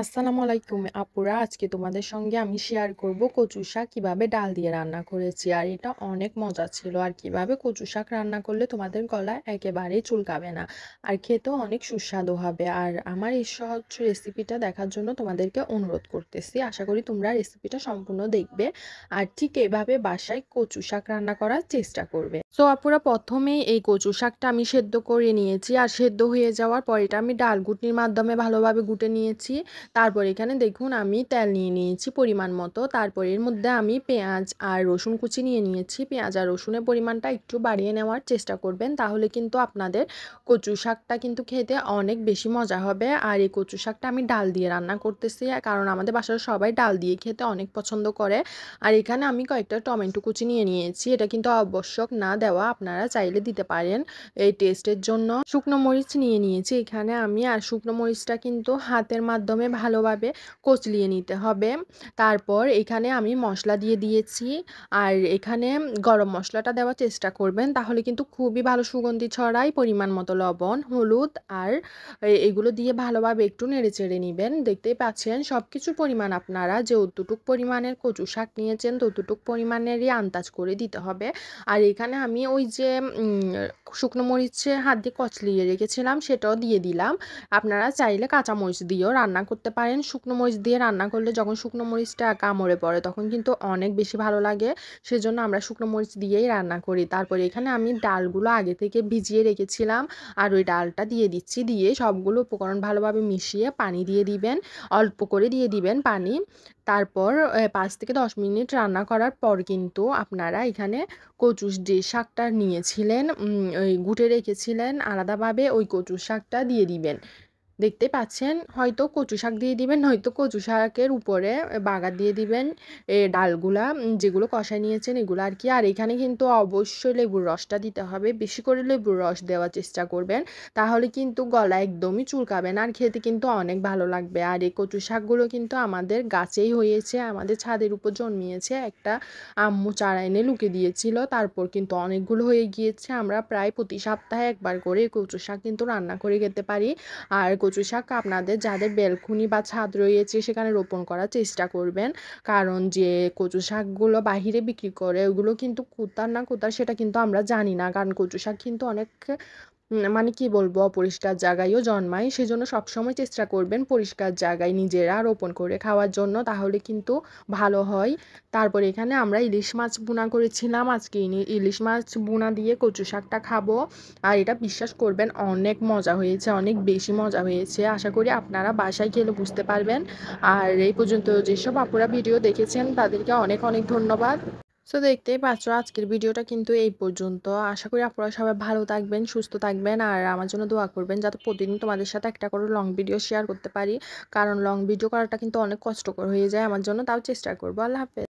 আসসালামু আলাইকুম আপুরা আজকে তোমাদের সঙ্গে আমি শেয়ার করব কচু শাক কীভাবে ডাল দিয়ে রান্না করেছি আর এটা অনেক মজা ছিল আর কিভাবে কচু শাক রান্না করলে তোমাদের গলা একেবারেই চুলকাবে না আর খেতেও অনেক সুস্বাদু হবে আর আমার এই সহজ রেসিপিটা দেখার জন্য তোমাদেরকে অনুরোধ করতেছি আশা করি তোমরা রেসিপিটা সম্পূর্ণ দেখবে আর ঠিক এভাবে বাসায় কচু শাক রান্না করার চেষ্টা করবে সো আপুরা প্রথমেই এই কচু শাকটা আমি সেদ্ধ করে নিয়েছি আর সেদ্ধ হয়ে যাওয়ার পর এটা আমি ডাল গুটির মাধ্যমে ভালোভাবে গুটে নিয়েছি তারপর এখানে দেখুন আমি তেল নিয়ে নিয়েছি পরিমাণ মতো তারপর এর মধ্যে আমি পেঁয়াজ আর রসুন কুচি নিয়ে নিয়েছি পেঁয়াজ আর রসুনের পরিমাণটা একটু বাড়িয়ে নেওয়ার চেষ্টা করবেন তাহলে কিন্তু আপনাদের কচু শাকটা কিন্তু খেতে অনেক বেশি মজা হবে আর এই কচু শাকটা আমি ডাল দিয়ে রান্না করতেছি কারণ আমাদের বাসার সবাই ডাল দিয়ে খেতে অনেক পছন্দ করে আর এখানে আমি কয়েকটা টমেটো কুচি নিয়ে নিয়েছি এটা কিন্তু আবশ্যক না দেওয়া আপনারা চাইলে দিতে পারেন এই টেস্টের জন্য শুকনো মরিচ নিয়ে নিয়েছি এখানে আমি আর শুকনো মরিচটা কিন্তু হাতের মাধ্যমে ভালোভাবে কচলিয়ে নিতে হবে তারপর এখানে আমি মশলা দিয়ে দিয়েছি আর এখানে গরম মশলাটা দেওয়ার চেষ্টা করবেন তাহলে কিন্তু খুবই ভালো সুগন্ধি ছড়ায় পরিমাণ মতো লবণ হলুদ আর এগুলো দিয়ে ভালোভাবে একটু নেড়ে চেড়ে নেবেন দেখতেই পাচ্ছেন সব কিছু পরিমাণ আপনারা যে অতটুক পরিমাণের কচু শাক নিয়েছেন ততটুক পরিমাণেরই আন্দাজ করে দিতে হবে আর এখানে আমি ওই যে শুকনো মরিচে হাত দিয়ে কচলিয়ে রেখেছিলাম সেটাও দিয়ে দিলাম আপনারা চাইলে কাঁচা মরিচ দিয়েও রান্না করতে করতে পারেন শুকনো মরিচ দিয়ে রান্না করলে যখন শুকনো মরিচটা কামড়ে পড়ে তখন কিন্তু অনেক বেশি ভালো লাগে সেজন্য আমরা শুকনো মরিচ দিয়েই রান্না করি তারপরে এখানে আমি ডালগুলো আগে থেকে ভিজিয়ে রেখেছিলাম আর ওই ডালটা দিয়ে দিচ্ছি দিয়ে সবগুলো উপকরণ ভালোভাবে মিশিয়ে পানি দিয়ে দিবেন অল্প করে দিয়ে দিবেন পানি তারপর পাঁচ থেকে দশ মিনিট রান্না করার পর কিন্তু আপনারা এখানে কচু যে শাকটা নিয়েছিলেন ওই গুটে রেখেছিলেন আলাদাভাবে ওই কচুর শাকটা দিয়ে দিবেন দেখতে পাচ্ছেন হয়তো কচু শাক দিয়ে দিবেন হয়তো কচু শাকের উপরে বাগা দিয়ে দিবেন এ ডালগুলা যেগুলো কষাই নিয়েছেন এগুলো আর কি আর এখানে কিন্তু অবশ্যই লেবুর রসটা দিতে হবে বেশি করে লেবুর রস দেওয়ার চেষ্টা করবেন তাহলে কিন্তু গলা একদমই চুলকাবে না আর খেতে কিন্তু অনেক ভালো লাগবে আর এই কচু শাকগুলো কিন্তু আমাদের গাছেই হয়েছে আমাদের ছাদের উপর জন্মিয়েছে একটা আম্মু চারা এনে লুকে দিয়েছিল তারপর কিন্তু অনেকগুলো হয়ে গিয়েছে আমরা প্রায় প্রতি সপ্তাহে একবার করে কচু শাক কিন্তু রান্না করে খেতে পারি আর কচু শাক আপনাদের যাদের বেলকুনি বা ছাদ রয়েছে সেখানে রোপণ করার চেষ্টা করবেন কারণ যে কচু শাকগুলো বাহিরে বিক্রি করে ওগুলো কিন্তু কুতার না কুতার সেটা কিন্তু আমরা জানি না কারণ কচু শাক কিন্তু অনেক মানে কি বলবো অপরিষ্কার জায়গায়ও জন্মায় সেজন্য সবসময় চেষ্টা করবেন পরিষ্কার জায়গায় নিজেরা রোপণ করে খাওয়ার জন্য তাহলে কিন্তু ভালো হয় তারপরে এখানে আমরা ইলিশ মাছ বুনা করেছিলাম আজকে ইলিশ মাছ বুনা দিয়ে কচু শাকটা খাবো আর এটা বিশ্বাস করবেন অনেক মজা হয়েছে অনেক বেশি মজা হয়েছে আশা করি আপনারা বাসায় খেলে বুঝতে পারবেন আর এই পর্যন্ত যেসব আপুরা ভিডিও দেখেছেন তাদেরকে অনেক অনেক ধন্যবাদ সো দেখতেই পাচ্ছ আজকের ভিডিওটা কিন্তু এই পর্যন্ত আশা করি আপনারা সবাই ভালো থাকবেন সুস্থ থাকবেন আর আমার জন্য দোয়া করবেন যাতে প্রতিদিন তোমাদের সাথে একটা করে লং ভিডিও শেয়ার করতে পারি কারণ লং ভিডিও করাটা কিন্তু অনেক কষ্টকর হয়ে যায় আমার জন্য তাও চেষ্টা করবো আল্লাহ হাফেজ